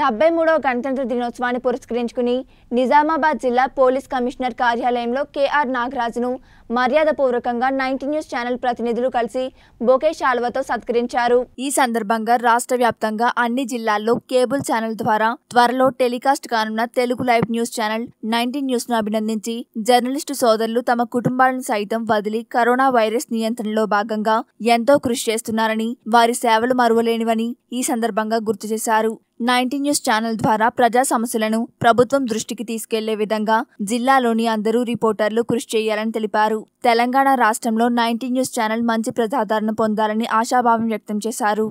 డెబ్బై మూడవ గణతంత్ర దినోత్సవాన్ని పురస్కరించుకుని నిజామాబాద్ జిల్లా పోలీస్ కమిషనర్ కార్యాలయంలో కేఆర్ నాగరాజును మర్యాదపూర్వకంగా నైన్టీ న్యూస్ ఛానల్ ప్రతినిధులు కలిసి బొకే శాల్వతో సత్కరించారు ఈ సందర్భంగా రాష్ట్ర వ్యాప్తంగా అన్ని జిల్లాల్లో కేబుల్ ఛానల్ ద్వారా త్వరలో టెలికాస్ట్ కానున్న Telugu live news channel nineteen news ను అభినందించి జర్నలిస్టు సోదరులు తమ కుటుంబాలను సైతం వదిలి కరోనా వైరస్ నియంత్రణలో భాగంగా ఎంతో కృషి చేస్తున్నారని వారి సేవలు మరువలేనివని ఈ సందర్భంగా గుర్తు చేశారు నైన్టీ న్యూస్ ఛానల్ ద్వారా ప్రజా సమస్యలను ప్రభుత్వం దృష్టికి తీసుకెళ్లే విధంగా జిల్లాలోని అందరూ రిపోర్టర్లు కృషి చేయాలని తెలిపారు తెలంగాణ రాష్ట్రంలో నైన్టీ న్యూస్ ఛానల్ మంచి ప్రజాదరణ పొందాలని ఆశాభావం వ్యక్తం చేశారు